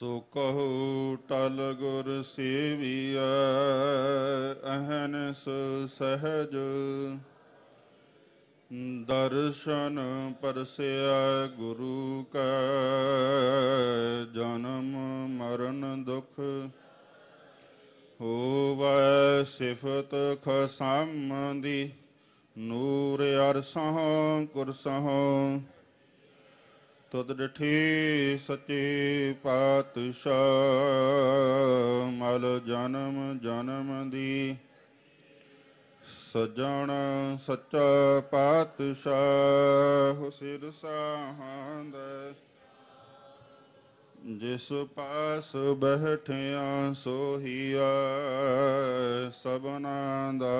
ਸੋ ਕਹੋ ਟਲ ਗੁਰ ਸੇਵੀਐ ਅਹਨਸ ਸਹਜ ਦਰਸ਼ਨ ਪਰਸਿਆ ਗੁਰੂ ਕਾ ਜਨਮ ਮਰਨ ਦੁਖ ਹੋਵੈ ਸਿਫਤ ਖਸਮ ਦੀ ਨੂਰ ਅਰਸਾਂ ਕੁਰਸਾਂ ਤਦ ਡਠੀ ਸਚੇ ਪਾਤਸ਼ਾਹ ਮਲ ਜਨਮ ਜਨਮ ਦੀ ਸਜਣ ਸੱਚਾ ਪਾਤਸ਼ਾਹ ਸਿਰ ਸਾਹੰਦ ਜਿਸ ਪਾਸ ਬਹਿਠਿਆ ਸੋਹੀਆ ਸਭਨਾ ਦਾ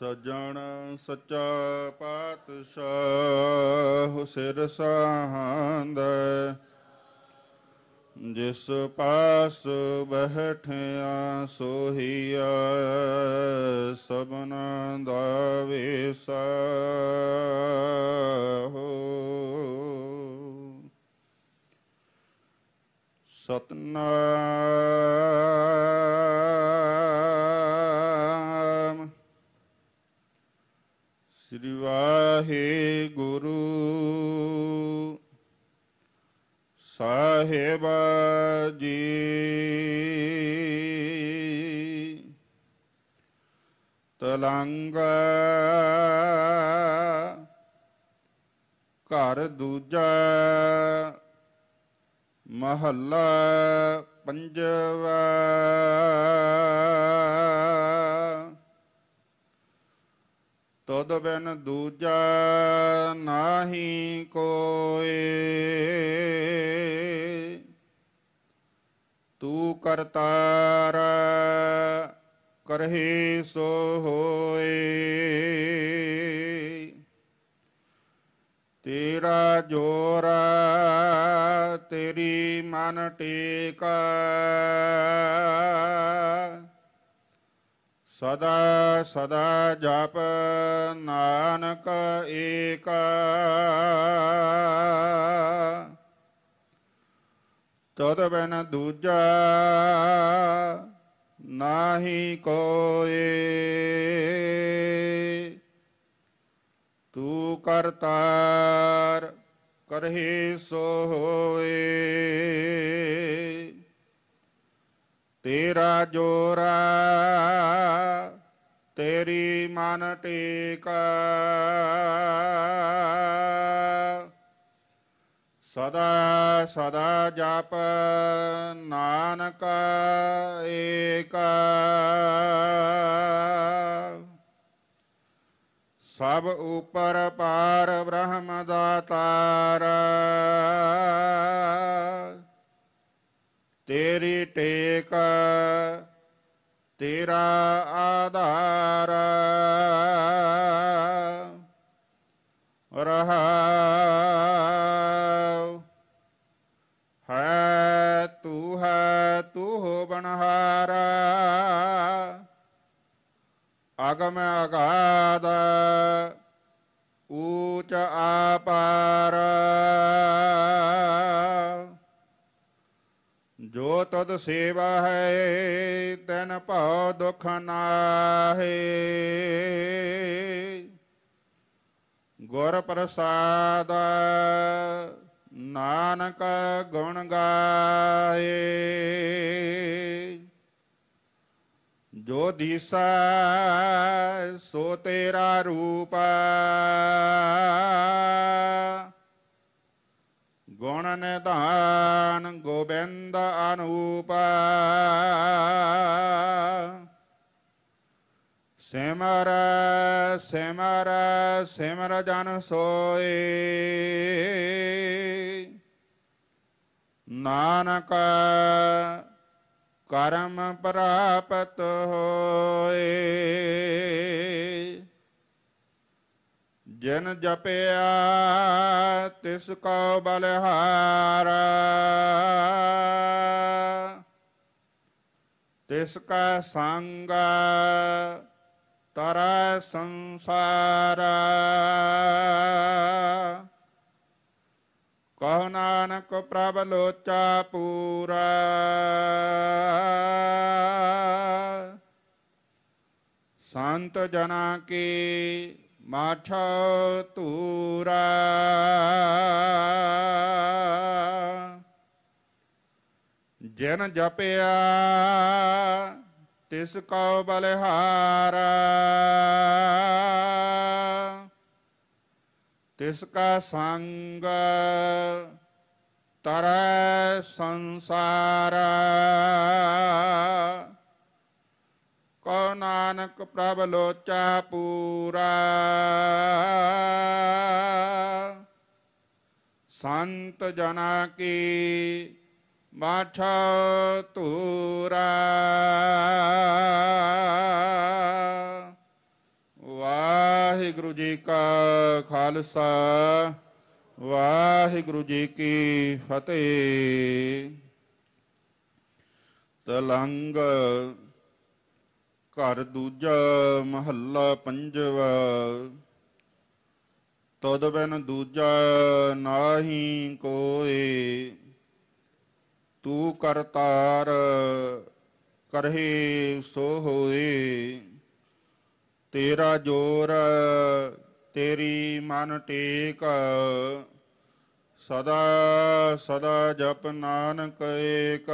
ਸਜਣ ਸੱਚਾ ਪਾਤਸ਼ਾਹ ਸਿਰ ਸਾਹੰਦ ਜਿਸ ਪਾਸ ਬਹਿਠਿਆ ਸੋਹੀਆ ਸਭਨਾ ਦਾ ਵੇਸਾ ਸਤਨਾਮ ਗੁਰੂ ਸਾਹਿਬ ਜੀ ਤਲੰਗ ਘਰ ਦੂਜਾ ਮਹੱਲਾ ਪੰਜਵਾ ਤਦ ਬਿਨ ਦੂਜਾ ਨਾਹੀ ਕੋਏ ਤੂੰ ਕਰਤਾਰ ਕਰਹੀ ਸੋ ਹੋਏ ਤੇਰਾ ਜੋਰ ਤੇਰੀ ਮਨ ਟੇਕਾ ਸਦਾ ਸਦਾ ਜਪ ਨਾਨਕ ਏਕ ਤਦ ਬਿਨ ਦੂਜਾ ਨਾਹੀ ਕੋਏ ਤੂ ਕਰਤਾਰ ਕਰਹੀ ਸੋ ਹੋਏ ਤੇਰਾ ਜੋਰਾ ਤੇਰੀ ਮਨ ਟੇਕ ਸਦਾ ਸਦਾ ਜਪ ਨਾਨਕ ਏਕ ਸਭ ਉਪਰ ਪਾਰ ਬ੍ਰਹਮ ਦਾਤਾਰਾ ਤੇਰੀ ਟੇਕ ਤੇਰਾ ਆਧਾਰ ਰਹਾ ਹੈ ਤੂੰ ਹੈ ਤੂੰ ਹੋ ਬਨਹਾਰਾ ਅਗਮ ਅਗ ਤਦ ਸੇਵਾ ਹੈ ਤਨ ਭਉ ਦੁਖ ਨਾਹੀ ਗੁਰ ਪ੍ਰਸਾਦ ਨਾਨਕ ਗੁਣ ਗਾਏ ਜੋ ਦੀਸਾ ਸੋ ਤੇਰਾ ਰੂਪ ਧਾਨ ਗੋਬਿੰਦ ਅਨੂਪ ਸਿਮਰ ਸਿਮਰ ਸਿਮਰ ਜਨ ਸੋਏ ਨਾਨਕ ਕਰਮ ਪ੍ਰਾਪਤ ਹੋਏ ਜਿਨ ਜਪਿਆ ਤਿਸ ਕੋ ਬਲਹਾਰ ਤਿਸ ਕਾ ਸੰਗ ਤਰੈ ਸੰਸਾਰ ਕਹ ਨਾਨਕ ਪ੍ਰਭ ਲੋਚਾ ਪੂਰਾ ਸੰਤ ਜਨਾ ਕੀ ਮਾਛਾ ਧੂਰਾ ਜਿਨ ਜਪਿਆ ਤਿਸ ਕਉ ਬਲਿਹਾਰਾ ਤਿਸ ਕਾ ਸੰਗ ਤਰੈ ਸੰਸਾਰਾ ਨਾਨਕ ਪ੍ਰਭ ਲੋਚਾ ਪੂਰਾ ਸੰਤ ਜਨਾ ਕੀ ਮਾਠ ਤੂਰਾ ਵਾਹਿਗੁਰੂ ਜੀ ਕਾ ਖਾਲਸਾ ਵਾਹਿਗੁਰੂ ਜੀ ਕੀ ਫਤਿਹ ਤਲੰਗ ਘਰ ਦੂਜਾ ਮਹੱਲਾ ਪੰਜਵਾ ਤਦ ਬਿਨ ਦੂਜਾ ਨਾਹੀ ਕੋਏ ਤੂੰ ਕਰਤਾਰ ਕਰਹੀ ਸੋ ਹੋਏ ਤੇਰਾ ਜੋਰ ਤੇਰੀ ਮਨ ਟੇਕ ਸਦਾ ਸਦਾ ਜਪ ਨਾਨਕ ਏਕ